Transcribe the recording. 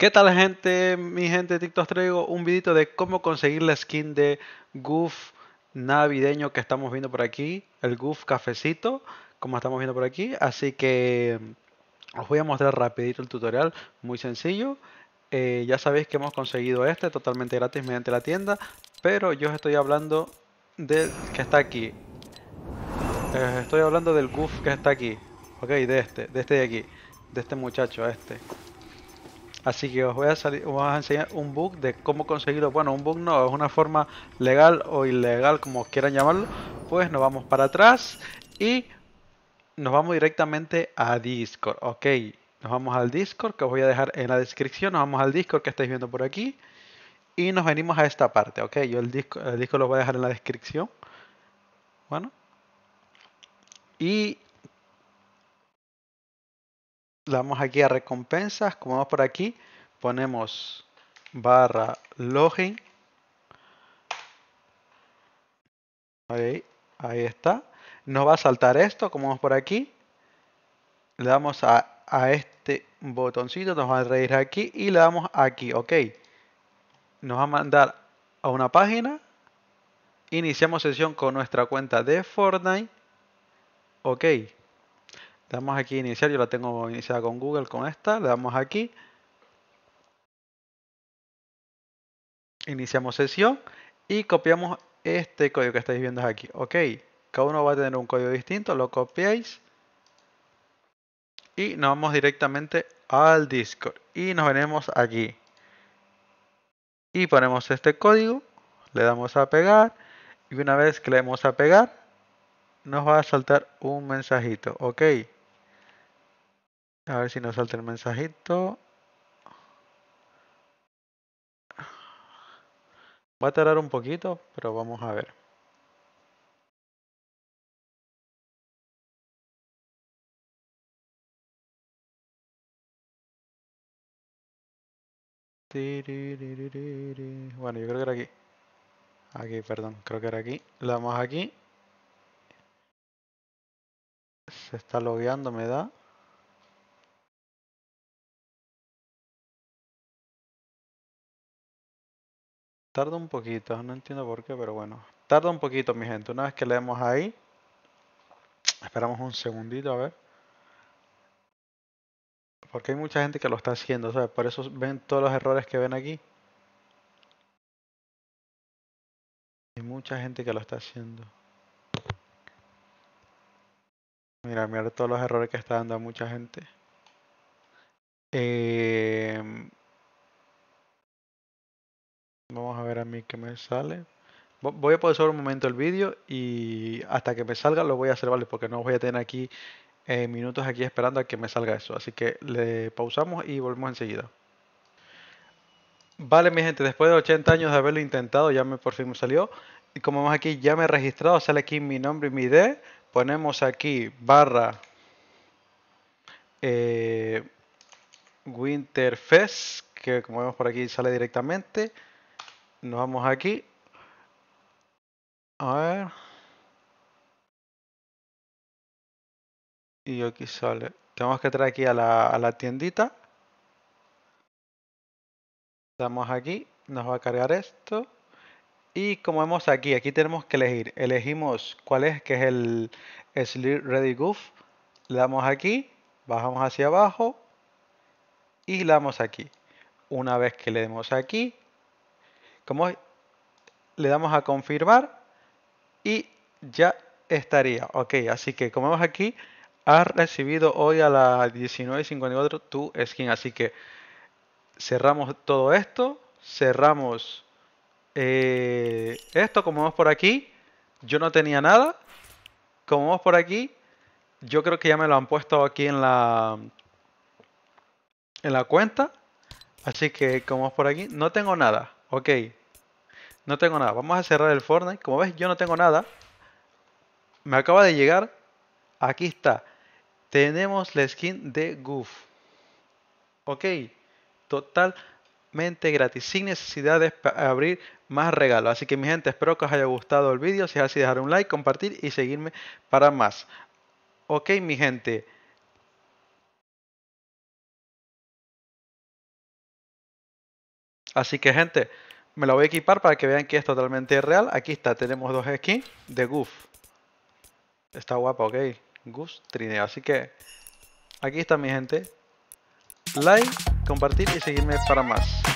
¿Qué tal gente? Mi gente de TikTok traigo un videito de cómo conseguir la skin de Goof navideño que estamos viendo por aquí. El Goof cafecito, como estamos viendo por aquí. Así que mm, os voy a mostrar rapidito el tutorial, muy sencillo. Eh, ya sabéis que hemos conseguido este totalmente gratis mediante la tienda. Pero yo os estoy hablando del que está aquí. Eh, estoy hablando del Goof que está aquí. Ok, de este, de este de aquí. De este muchacho, este. Así que os voy a salir, a enseñar un bug de cómo conseguirlo. Bueno, un bug no, es una forma legal o ilegal, como quieran llamarlo. Pues nos vamos para atrás y nos vamos directamente a Discord. Ok, nos vamos al Discord que os voy a dejar en la descripción. Nos vamos al Discord que estáis viendo por aquí. Y nos venimos a esta parte, ok. Yo el disco, el disco lo voy a dejar en la descripción. Bueno. Y le damos aquí a recompensas, como vamos por aquí, ponemos barra login. ahí está. Nos va a saltar esto, como vamos por aquí. Le damos a, a este botoncito, nos va a reír aquí y le damos aquí, ok. Nos va a mandar a una página. Iniciamos sesión con nuestra cuenta de Fortnite. Ok, damos aquí iniciar, yo la tengo iniciada con Google, con esta, le damos aquí. Iniciamos sesión y copiamos este código que estáis viendo aquí. Ok, cada uno va a tener un código distinto, lo copiáis y nos vamos directamente al Discord y nos venimos aquí y ponemos este código, le damos a pegar y una vez que le damos a pegar nos va a saltar un mensajito, ok. A ver si nos salta el mensajito. Va a tardar un poquito, pero vamos a ver. Bueno, yo creo que era aquí. Aquí, perdón, creo que era aquí. Le damos aquí. Se está logueando, me da. Tarda un poquito, no entiendo por qué, pero bueno. Tarda un poquito, mi gente. Una vez que leemos ahí, esperamos un segundito a ver. Porque hay mucha gente que lo está haciendo, ¿sabes? Por eso ven todos los errores que ven aquí. Hay mucha gente que lo está haciendo. Mira, mira todos los errores que está dando a mucha gente. Eh, Vamos a ver a mí qué me sale. Voy a poder un momento el vídeo y hasta que me salga lo voy a hacer, ¿vale? Porque no voy a tener aquí eh, minutos aquí esperando a que me salga eso. Así que le pausamos y volvemos enseguida. Vale, mi gente, después de 80 años de haberlo intentado, ya me por fin me salió. Y como vemos aquí, ya me he registrado, sale aquí mi nombre y mi ID. Ponemos aquí barra eh, Winterfest, que como vemos por aquí sale directamente. Nos vamos aquí. A ver. Y aquí sale. Tenemos que entrar aquí a la, a la tiendita. Damos aquí. Nos va a cargar esto. Y como vemos aquí, aquí tenemos que elegir. Elegimos cuál es, que es el Sleep Ready Goof. Le damos aquí, bajamos hacia abajo y le damos aquí. Una vez que le demos aquí, como le damos a confirmar y ya estaría. Ok, así que como vemos aquí, has recibido hoy a las 19.54 tu skin. Así que cerramos todo esto, cerramos eh, esto, como vemos por aquí, yo no tenía nada. Como vemos por aquí, yo creo que ya me lo han puesto aquí en la, en la cuenta. Así que como por aquí, no tengo nada. Ok, no tengo nada. Vamos a cerrar el Fortnite. Como ves, yo no tengo nada. Me acaba de llegar. Aquí está. Tenemos la skin de Goof. Ok. Totalmente gratis. Sin necesidad de abrir más regalos. Así que mi gente, espero que os haya gustado el vídeo. Si es así, dejar un like, compartir y seguirme para más. Ok, mi gente. Así que gente, me la voy a equipar para que vean que es totalmente real. Aquí está, tenemos dos skins de Goof. Está guapa, ok. Goof Trineo. Así que aquí está mi gente. Like, compartir y seguirme para más.